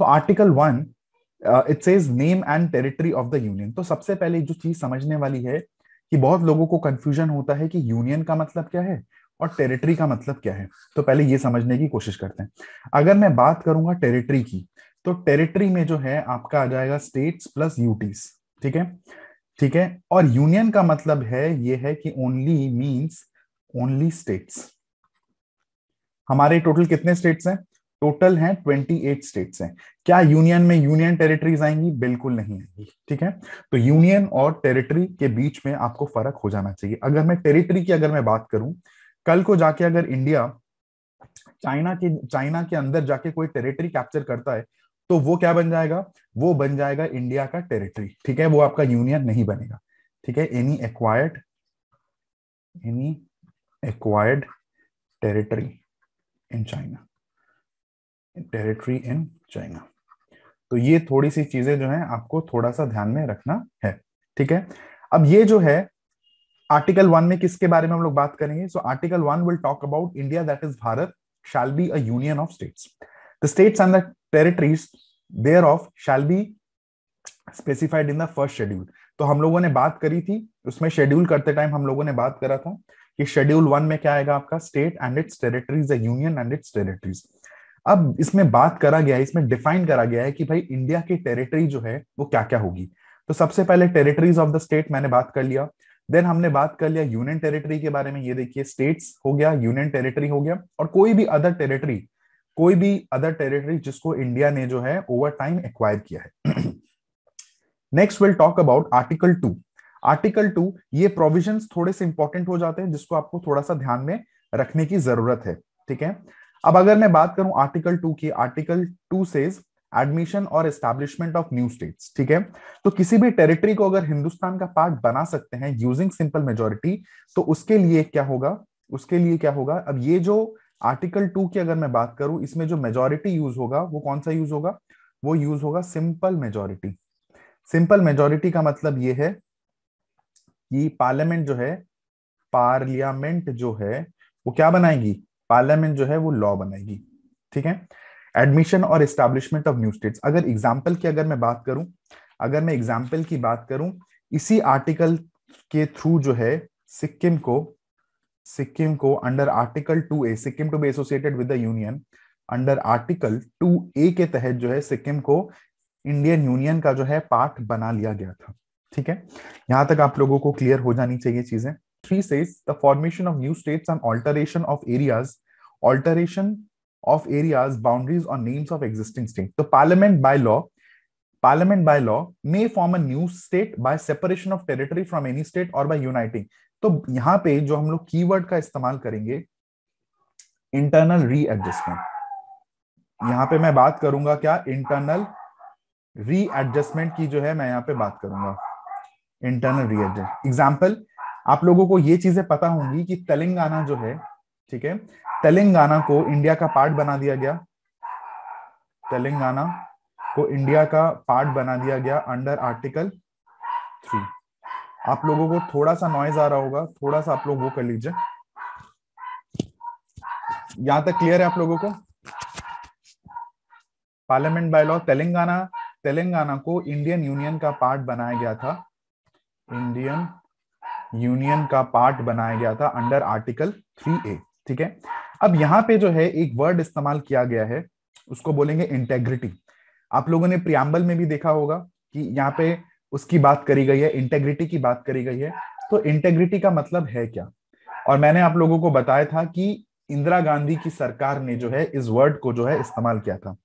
तो article one it says name and territory of the union तो सबसे पहले जो चीज समझने वाली है कि बहुत लोगों को कंफ्यूजन होता है कि यूनियन का मतलब क्या है और टेरिटरी का मतलब क्या है तो पहले ये समझने की कोशिश करते हैं अगर मैं बात करूंगा टेरिटरी की तो टेरिटरी में जो है आपका आ जाएगा स्टेट्स प्लस यूटीज ठीक है ठीक है और यूनियन का मतलब है ये है कि ओनली मीन्स ओनली स्टेट्स हमारे टोटल कितने स्टेट्स हैं टोटल हैं 28 स्टेट्स हैं क्या यूनियन में यूनियन टेरिटरीज आएंगी बिल्कुल नहीं आएंगी ठीक है तो यूनियन और टेरिटरी के बीच में आपको फर्क हो जाना चाहिए अगर मैं टेरिटरी की अगर मैं बात करूं कल को जाके अगर इंडिया चाइना के चाइना के अंदर जाके कोई टेरिटरी कैप्चर करता है तो वो क्या बन जाएगा वो बन जाएगा इंडिया का टेरिटरी ठीक है वो आपका यूनियन नहीं बनेगा ठीक है any acquired any acquired territory in China territory in China तो ये थोड़ी सी चीजें जो है आपको थोड़ा सा ध्यान में रखना है ठीक है अब ये जो है आर्टिकल वन में किसके बारे में हम लोग बात करेंगे so article one will talk about India that is Bharat shall be a of of the The and the territories thereof shall be specified in the first schedule तो हम लोगों ने बात करी थी उसमें शेड्यूल करते टाइम हम लोगों ने बात करा था कि शेड्यूल वन में क्या आएगा आपका state and its territories union and its territories अब इसमें बात करा गया है इसमें डिफाइन करा गया है कि भाई इंडिया की टेरिटरी जो है वो क्या क्या होगी तो सबसे पहले टेरिटरीज ऑफ द स्टेट मैंने बात कर लिया देन हमने बात कर लिया यूनियन टेरिटरी के बारे में ये देखिए स्टेट्स हो गया यूनियन टेरिटरी हो गया और कोई भी अदर टेरिटरी कोई भी अदर टेरिटरी जिसको इंडिया ने जो है ओवर टाइम एक्वायर किया है next will talk about article two article two ये प्रोविजन थोड़े से इंपॉर्टेंट हो जाते हैं जिसको आपको थोड़ा सा ध्यान में रखने की जरूरत है ठीक है अब अगर मैं बात करूं आर्टिकल टू की आर्टिकल टू सेज एडमिशन और एस्टेब्लिशमेंट ऑफ न्यू स्टेट्स ठीक है तो किसी भी टेरिटरी को अगर हिंदुस्तान का पार्ट बना सकते हैं यूजिंग सिंपल मेजोरिटी तो उसके लिए क्या होगा उसके लिए क्या होगा अब ये जो आर्टिकल टू की अगर मैं बात करूं इसमें जो मेजोरिटी यूज होगा वो कौन सा यूज होगा वो यूज होगा सिंपल मेजोरिटी सिंपल मेजोरिटी का मतलब ये है कि पार्लियामेंट जो है पार्लियामेंट जो है वो क्या बनाएगी पार्लियामेंट जो है वो लॉ बनाएगी ठीक है एडमिशन और एस्टेब्लिशमेंट ऑफ न्यू स्टेट्स अगर एग्जाम्पल की अगर मैं बात करूं अगर मैं एग्जाम्पल की बात करूं इसी आर्टिकल के थ्रू जो है सिक्किम को सिक्किम को under article two A Sikkim to be associated with the union under article two A के तहत जो है सिक्किम को इंडियन यूनियन का जो है पार्ट बना लिया गया था ठीक है यहां तक आप लोगों को क्लियर हो जानी चाहिए चीजें 3 says the formation of new states and alteration of areas, alteration of areas, boundaries, or names of existing state The parliament by law, parliament by law may form a new state by separation of territory from any state or by uniting. to yahan pe jo hum log keyword ka istemal karenge internal readjustment यहाँ पे मैं बात करूंगा क्या internal readjustment की जो है मैं यहाँ पे बात करूंगा इंटरनल रीएडजस्ट एग्जाम्पल आप लोगों को ये चीजें पता होंगी कि तेलंगाना जो है ठीक है तेलंगाना को इंडिया का पार्ट बना दिया गया तेलंगाना को इंडिया का पार्ट बना दिया गया अंडर आर्टिकल थ्री आप लोगों को थोड़ा सा नॉइज आ रहा होगा थोड़ा सा आप लोग वो कर लीजिए यहां तक क्लियर है आप लोगों को parliament by law Telangana Telangana को इंडियन यूनियन का पार्ट बनाया गया था इंडियन यूनियन का पार्ट बनाया गया था अंडर आर्टिकल थ्री ए ठीक है अब यहाँ पे जो है एक वर्ड इस्तेमाल किया गया है उसको बोलेंगे इंटेग्रिटी आप लोगों ने प्रियाम्बल में भी देखा होगा कि यहाँ पे उसकी बात करी गई है इंटेग्रिटी की बात करी गई है तो इंटेग्रिटी का मतलब है क्या और मैंने आप लोगों को बताया था कि इंदिरा गांधी की सरकार ने जो है इस वर्ड को जो है इस्तेमाल किया था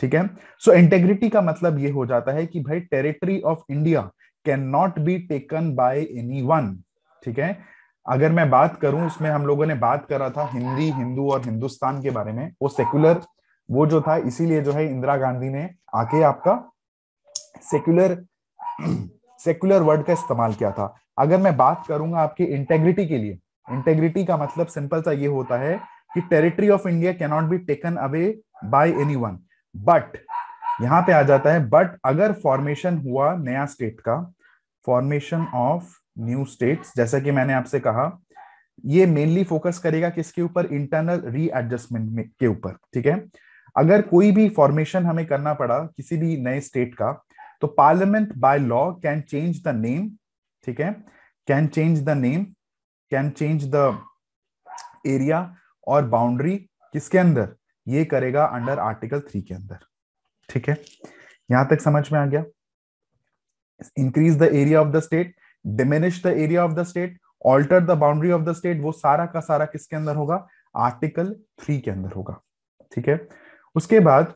ठीक है सो इंटेग्रिटी का मतलब ये हो जाता है कि भाई territory of India can not be taken by any one ठीक है अगर मैं बात करूं उसमें हम लोगों ने बात करा था हिंदी हिंदू और हिंदुस्तान के बारे में वो सेक्युलर वो जो था इसीलिए जो है इंदिरा गांधी ने आके आपका सेक्युलर सेक्युलर वर्ड का इस्तेमाल किया था अगर मैं बात करूंगा आपकी इंटेग्रिटी के लिए इंटेग्रिटी का मतलब सिंपल सा ये होता है कि territory of India cannot be taken away by any one but यहां पे आ जाता है बट अगर फॉर्मेशन हुआ नया स्टेट का फॉर्मेशन ऑफ न्यू स्टेट्स जैसा कि मैंने आपसे कहा ये मेनली फोकस करेगा किसके ऊपर इंटरनल रीएडजस्टमेंट के ऊपर ठीक है अगर कोई भी फॉर्मेशन हमें करना पड़ा किसी भी नए स्टेट का तो parliament by law can change the name ठीक है can change the name can change the area और बाउंड्री किसके अंदर ये करेगा अंडर आर्टिकल थ्री के अंदर ठीक है यहां तक समझ में आ गया increase the area of the state diminish the area of the state alter the boundary of the state वो सारा का सारा किसके अंदर होगा आर्टिकल थ्री के अंदर होगा ठीक है उसके बाद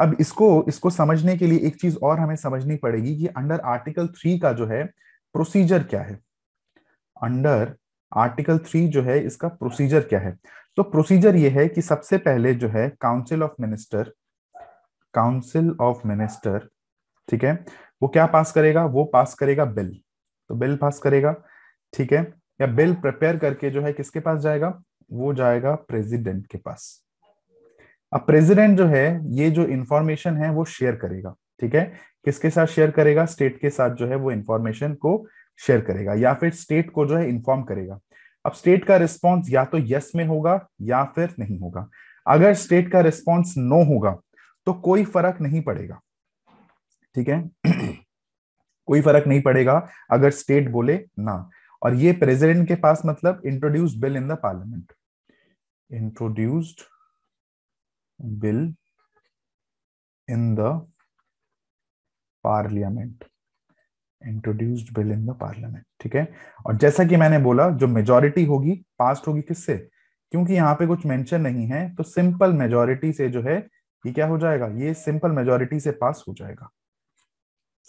अब इसको इसको समझने के लिए एक चीज और हमें समझनी पड़ेगी कि अंडर आर्टिकल थ्री का जो है प्रोसीजर क्या है अंडर आर्टिकल थ्री जो है इसका प्रोसीजर क्या है तो प्रोसीजर ये है कि सबसे पहले जो है council of minister council of minister ठीक है वो क्या पास करेगा वो पास करेगा बिल तो बिल पास करेगा ठीक है या बिल प्रिपेयर करके जो है किसके पास जाएगा वो जाएगा प्रेसिडेंट के पास अब प्रेसिडेंट जो है ये जो इंफॉर्मेशन है वो शेयर करेगा ठीक है किसके साथ शेयर करेगा स्टेट के साथ जो है वो इंफॉर्मेशन को शेयर करेगा या फिर स्टेट को जो है इंफॉर्म करेगा अब स्टेट का रिस्पॉन्स या तो यस में होगा या फिर नहीं होगा अगर स्टेट का रिस्पॉन्स नो होगा तो कोई फर्क नहीं पड़ेगा ठीक है कोई फर्क नहीं पड़ेगा अगर स्टेट बोले ना और ये प्रेसिडेंट के पास मतलब introduce bill in the parliament introduced bill in the parliament introduced bill in the parliament ठीक है और जैसा कि मैंने बोला जो मेजोरिटी होगी पास्ट होगी किससे क्योंकि यहां पे कुछ मेंशन नहीं है तो सिंपल मेजोरिटी से जो है ये क्या हो जाएगा ये सिंपल मेजोरिटी से पास हो जाएगा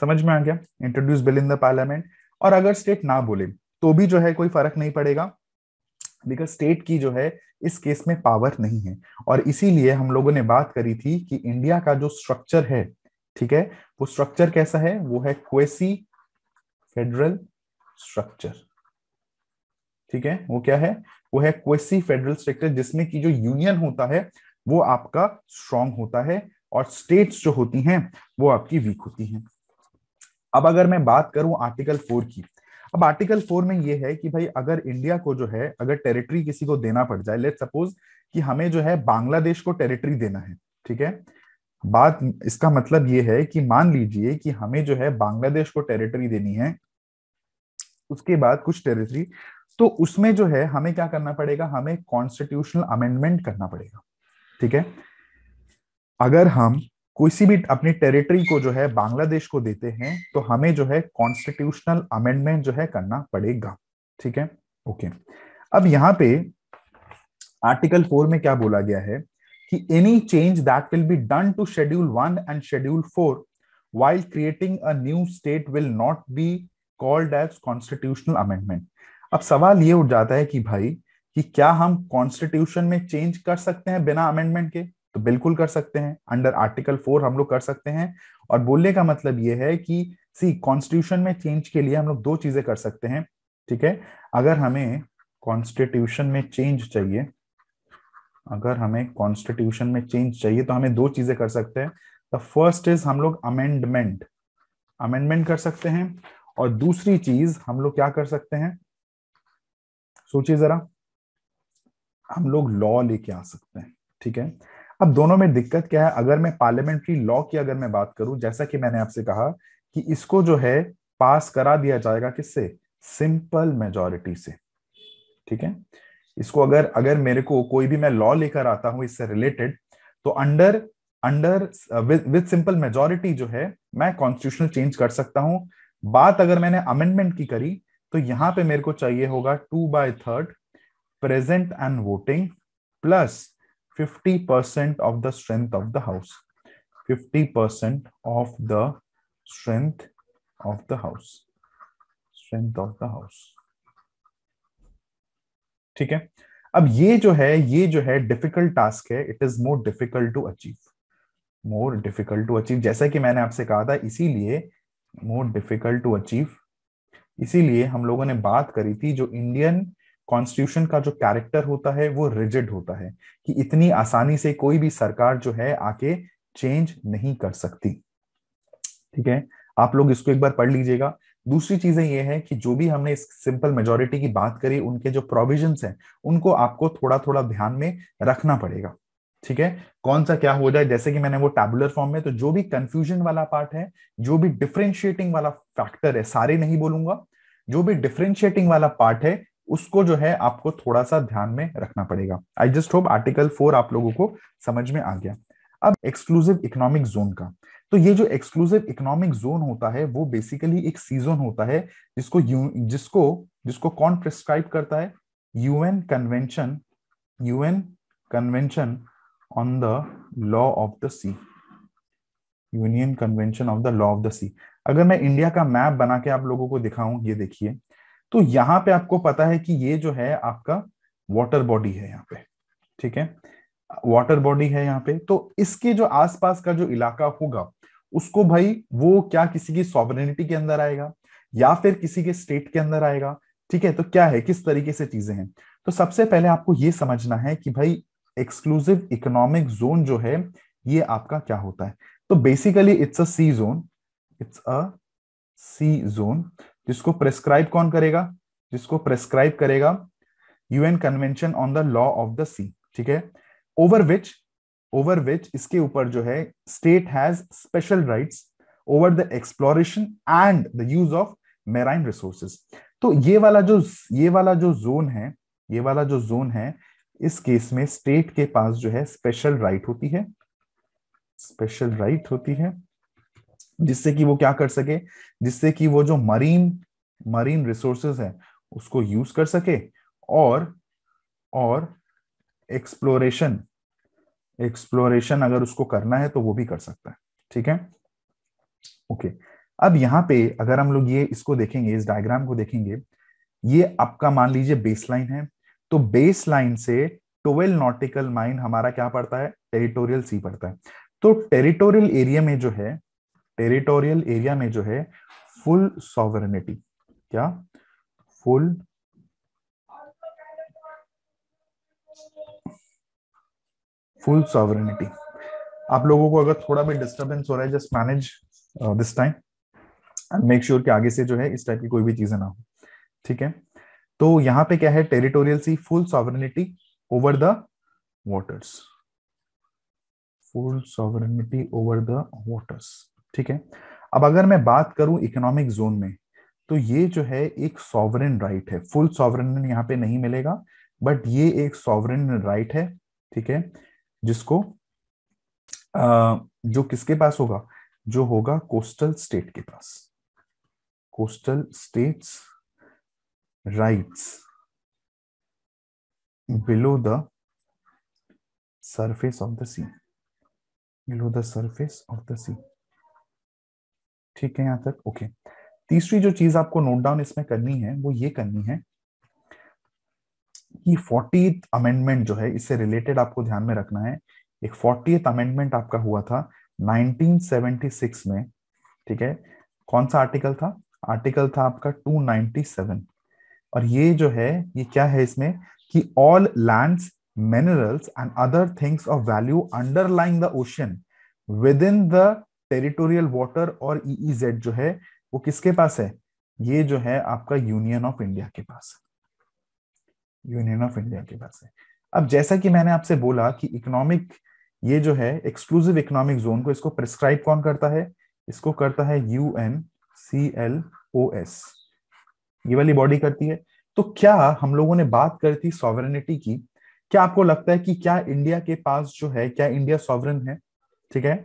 समझ में आ गया introduce bill in the parliament और अगर स्टेट ना बोले तो भी जो है कोई फर्क नहीं पड़ेगा बिकॉज स्टेट की जो है इस केस में पावर नहीं है और इसीलिए हम लोगों ने बात करी थी कि इंडिया का जो स्ट्रक्चर है ठीक है वो स्ट्रक्चर कैसा है वो है क्वेसी फेडरल स्ट्रक्चर ठीक है वो क्या है वो है क्वेसी फेडरल स्ट्रक्चर जिसमें कि जो यूनियन होता है वो आपका स्ट्रांग होता है और स्टेट्स जो होती हैं वो आपकी वीक होती हैं अब अगर मैं बात करूं आर्टिकल फोर की अब आर्टिकल फोर में ये है कि भाई अगर इंडिया को जो है अगर टेरिटरी किसी को देना पड़ जाए लेट सपोज कि हमें जो है बांग्लादेश को टेरिटरी देना है ठीक है बात इसका मतलब ये है कि मान लीजिए कि हमें जो है बांग्लादेश को टेरिटरी देनी है उसके बाद कुछ टेरिटरी तो उसमें जो है हमें क्या करना पड़ेगा हमें कॉन्स्टिट्यूशनल अमेंडमेंट करना पड़ेगा ठीक है अगर हम किसी भी अपनी टेरिटरी को जो है बांग्लादेश को देते हैं तो हमें जो है कॉन्स्टिट्यूशनल अमेंडमेंट जो है करना पड़ेगा ठीक है ओके अब यहाँ पे आर्टिकल फोर में क्या बोला गया है कि any change that will be done to schedule one and schedule four while creating a new state will not be called as constitutional amendment अब सवाल ये उठ जाता है कि भाई कि क्या हम कॉन्स्टिट्यूशन में चेंज कर सकते हैं बिना अमेंडमेंट के तो बिल्कुल कर सकते हैं अंडर आर्टिकल फोर हम लोग कर सकते हैं और बोलने का मतलब ये है कि सी कॉन्स्टिट्यूशन में चेंज के लिए हम लोग दो चीजें कर सकते हैं ठीक है अगर हमें कॉन्स्टिट्यूशन में चेंज चाहिए अगर हमें कॉन्स्टिट्यूशन में चेंज चाहिए तो हमें दो चीजें कर सकते हैं द फर्स्ट इज हम लोग अमेंडमेंट अमेंडमेंट कर सकते हैं और दूसरी चीज हम लोग क्या कर सकते हैं सोचिए जरा हम लोग लॉ लेके आ सकते हैं ठीक है अब दोनों में दिक्कत क्या है अगर मैं पार्लियामेंट्री लॉ की अगर मैं बात करूं जैसा कि मैंने आपसे कहा कि इसको जो है पास करा दिया जाएगा किससे सिंपल मेजोरिटी से ठीक है इसको अगर अगर मेरे को कोई भी मैं लॉ लेकर आता हूं इससे रिलेटेड तो under under with simple majority जो है मैं कॉन्स्टिट्यूशनल चेंज कर सकता हूं बात अगर मैंने अमेंडमेंट की करी तो यहां पे मेरे को चाहिए होगा two by third present and voting plus 50% of the strength of the house 50% of the strength of the house strength of the house ठीक है अब ये जो है ये जो है डिफिकल्ट टास्क है it is more difficult to achieve more difficult to achieve जैसा कि मैंने आपसे कहा था इसीलिए मोर डिफिकल्ट टू अचीव इसीलिए हम लोगों ने बात करी थी जो इंडियन कॉन्स्टिट्यूशन का जो कैरेक्टर होता है वो रिजिड होता है कि इतनी आसानी से कोई भी सरकार जो है आके चेंज नहीं कर सकती ठीक है आप लोग इसको एक बार पढ़ लीजिएगा दूसरी चीजें ये है कि जो भी हमने इस सिंपल मेजोरिटी की बात करी उनके जो प्रोविजन हैं उनको आपको थोड़ा थोड़ा ध्यान में रखना पड़ेगा ठीक है कौन सा क्या हो जाए जैसे कि मैंने वो टैबुलर फॉर्म में तो जो भी कंफ्यूजन वाला पार्ट है जो भी डिफ्रेंशिएटिंग वाला फैक्टर है सारे नहीं बोलूंगा जो भी डिफ्रेंशिएटिंग वाला पार्ट है उसको जो है आपको थोड़ा सा ध्यान में रखना पड़ेगा I just hope article four आप लोगों को समझ में आ गया अब एक्सक्लूसिव इकोनॉमिक जोन का तो ये जो एक्सक्लूसिव इकोनॉमिक जोन होता है वो बेसिकली एक सीजन होता है जिसको यू जिसको जिसको कौन प्रिस्क्राइब करता है UN convention UN convention on the law of the sea union convention of the law of the sea अगर मैं इंडिया का मैप बना के आप लोगों को दिखाऊं ये देखिए तो यहां पे आपको पता है कि ये जो है आपका वाटर बॉडी है यहाँ पे ठीक है वाटर बॉडी है यहाँ पे तो इसके जो आसपास का जो इलाका होगा उसको भाई वो क्या किसी की सॉवरिटी के अंदर आएगा या फिर किसी के स्टेट के अंदर आएगा ठीक है तो क्या है किस तरीके से चीजें हैं तो सबसे पहले आपको ये समझना है कि भाई एक्सक्लूसिव इकोनॉमिक जोन जो है ये आपका क्या होता है तो basically it's a sea zone it's a sea zone जिसको प्रेस्क्राइब कौन करेगा जिसको प्रेस्क्राइब करेगा UN convention on the law of the sea ठीक है ओवर विच ओवर विच इसके ऊपर जो है state has special rights over the exploration and the use of marine resources तो ये वाला जो ये वाला जो जोन है ये वाला जो जोन है इस केस में स्टेट के पास जो है स्पेशल राइट होती है स्पेशल राइट होती है जिससे कि वो क्या कर सके जिससे कि वो जो मरीन मरीन रिसोर्सेज है उसको यूज कर सके और और एक्सप्लोरेशन एक्सप्लोरेशन अगर उसको करना है तो वो भी कर सकता है ठीक है ओके अब यहां पे अगर हम लोग ये इसको देखेंगे इस डायग्राम को देखेंगे ये आपका मान लीजिए बेसलाइन है तो बेसलाइन से टोवेल नॉटिकल माइन हमारा क्या पड़ता है टेरिटोरियल सी पड़ता है तो टेरिटोरियल एरिया में जो है टेरिटोरियल एरिया में जो है फुल सॉवरनिटी क्या फुल फुल सॉवरनिटी आप लोगों को अगर थोड़ा भी डिस्टर्बेंस हो रहा है just manage this time and make sure कि आगे से जो है इस टाइप की कोई भी चीजें ना हो ठीक है तो यहां पे क्या है territorial sea full sovereignty over the waters full sovereignty over the waters ठीक है अब अगर मैं बात करूं इकोनॉमिक जोन में तो ये जो है एक सॉवरन राइट है फुल सॉवरन यहाँ पे नहीं मिलेगा बट ये एक सॉवरन राइट है ठीक है जिसको आ, जो किसके पास होगा जो होगा कोस्टल स्टेट के पास coastal states rights below the surface of the sea below the surface of the sea ठीक है यहां तक ओके तीसरी जो चीज आपको नोट डाउन इसमें करनी है वो ये करनी है कि फोर्टी अमेंडमेंट जो है इससे रिलेटेड आपको ध्यान में रखना है एक फोर्टी अमेंडमेंट आपका हुआ था 1976 में ठीक है कौन सा आर्टिकल था आर्टिकल था आपका 297 और ये जो है ये क्या है इसमें कि all lands and other things of value underlying the ocean within the territorial water और ईईजेड e जेड e जो है वो किसके पास है ये जो है आपका यूनियन ऑफ इंडिया के पास यूनियन ऑफ इंडिया के पास है अब जैसा कि मैंने आपसे बोला कि इकोनॉमिक ये जो है एक्सक्लूसिव इकोनॉमिक जोन को इसको प्रिस्क्राइब कौन करता है इसको करता है U N C L O S ये वाली बॉडी करती है तो क्या हम लोगों ने बात करी थी सॉवरेनिटी की क्या आपको लगता है कि क्या इंडिया के पास जो है क्या इंडिया सॉवरन है ठीक है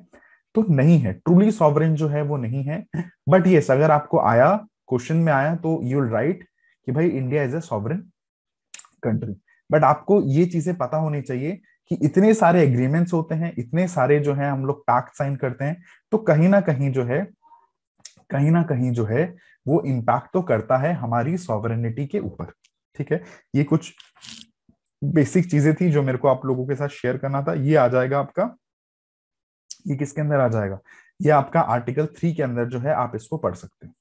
तो नहीं है ट्रूली सॉवरेन जो है वो नहीं है बट यस अगर आपको आया क्वेश्चन में आया तो यू विल राइट कि भाई India is a sovereign country but आपको ये चीजें पता होनी चाहिए कि इतने सारे एग्रीमेंट्स होते हैं इतने सारे जो है हम लोग पैक्ट साइन करते हैं तो कहीं ना कहीं जो है कहीं ना कहीं जो है वो इम्पैक्ट तो करता है हमारी सॉवरेनिटी के ऊपर ठीक है ये कुछ बेसिक चीजें थी जो मेरे को आप लोगों के साथ शेयर करना था ये आ जाएगा आपका ये किसके अंदर आ जाएगा ये आपका आर्टिकल थ्री के अंदर जो है आप इसको पढ़ सकते हैं